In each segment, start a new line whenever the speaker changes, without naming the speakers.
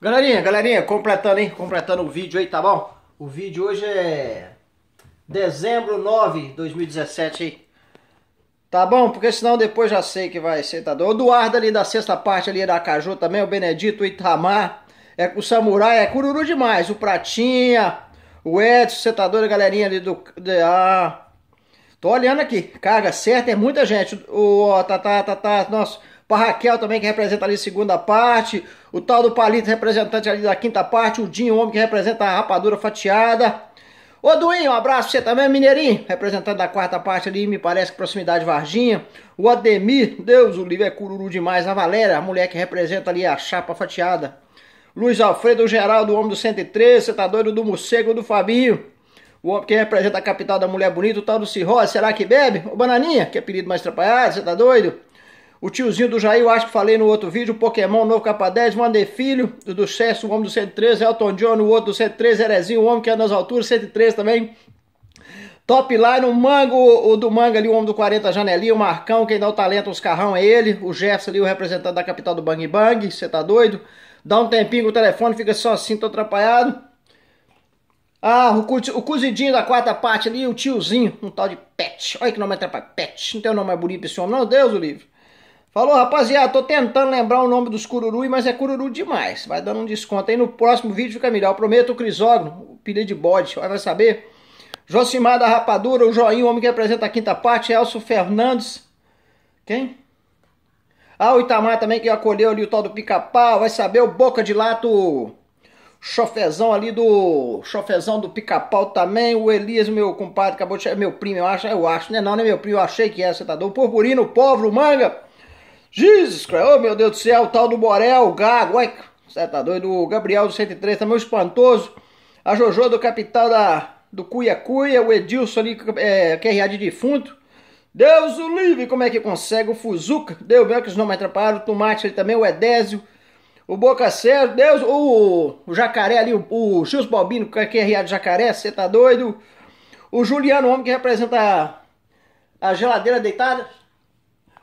Galerinha, galerinha, completando, hein? Completando o vídeo aí, tá bom? O vídeo hoje é dezembro 9 2017 aí. Tá bom? Porque senão depois já sei que vai ser, tá O Eduardo ali da sexta parte ali da Caju também, o Benedito, o Itamar, é, o Samurai, é cururu demais. O Pratinha, o Edson, você tá doido, galerinha ali do... De, ah, tô olhando aqui, carga certa, é muita gente. O, ó, tá, tá, tá, tá, nossa... Para Raquel também, que representa ali a segunda parte. O tal do Palito, representante ali da quinta parte. O Dinho, homem que representa a rapadura fatiada. Ô Duinho, um abraço pra você também, Mineirinho, representante da quarta parte ali, me parece que proximidade Varginha. O Ademir, Deus, o livro é cururu demais. A Valéria, a mulher que representa ali a chapa fatiada. Luiz Alfredo Geraldo, o homem do 103, você tá doido do morcego do Fabinho. O homem que representa a capital da mulher bonita, o tal do Cirro será que bebe? Ô Bananinha, que é apelido mais atrapalhado, você tá doido? O tiozinho do Jair, eu acho que falei no outro vídeo, Pokémon novo capa 10, mandei Filho, do Cesso, o homem do 113, Elton John, o outro do 113, Erezinho, o homem que é nas alturas, 113 também. Top Line, o Mango, o do Manga ali, o homem do 40 Janelinha, o Marcão, quem dá o talento, os carrão é ele, o Jefferson ali, o representante da capital do Bang Bang, você tá doido? Dá um tempinho com o telefone, fica só assim, tô atrapalhado. Ah, o, o cozidinho da quarta parte ali, o tiozinho, um tal de Pet. Olha que nome atrapalha, Pet. Não tem um nome mais bonito pra esse homem, não, Deus o livro Falou, rapaziada, tô tentando lembrar o nome dos cururus, mas é cururu demais. Vai dando um desconto aí no próximo vídeo, fica melhor. Eu prometo o Crisógono, pilha de bode, vai saber. Josimar da Rapadura, o Joinho, o homem que apresenta a quinta parte, Elso Fernandes. Quem? Ah, o Itamar também que acolheu ali o tal do pica-pau, vai saber o Boca de Lato, chofezão ali do chofezão do pica-pau também, o Elias, meu compadre, acabou de chegar, meu primo, eu acho, eu acho, né? não é né, não, não é meu primo, eu achei que é, você tá doido, Purpurino, povo Manga, Jesus Christ, oh meu Deus do céu, o tal do Borel, o Gago, ai, você tá doido, o Gabriel do 103 também, tá espantoso, a Jojo do Capital da, do Cuia Cuia, o Edilson ali, é, QRA é de defunto, Deus o livre, como é que consegue, o Fuzuka, Deus bem que os nomes atrapalharam, o Tomate ali também, o Edésio, o Boca Sérgio, Deus, o, o, Jacaré ali, o, o Gils Balbino, QRA é é de Jacaré, você tá doido, o Juliano, o homem que representa a, a geladeira deitada,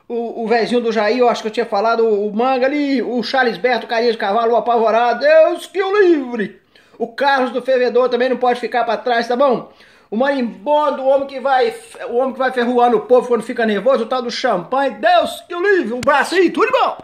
o, o vezinho do Jair, eu acho que eu tinha falado, o, o Manga ali, o Charles Berto, Carinha de Cavalo, o Apavorado, Deus que o livre! O Carlos do Fervedor também não pode ficar para trás, tá bom? O marimbondo, o homem que vai, o homem que vai ferroando o povo quando fica nervoso, o tal do champanhe, Deus que o livre, um bracinho, tudo bom!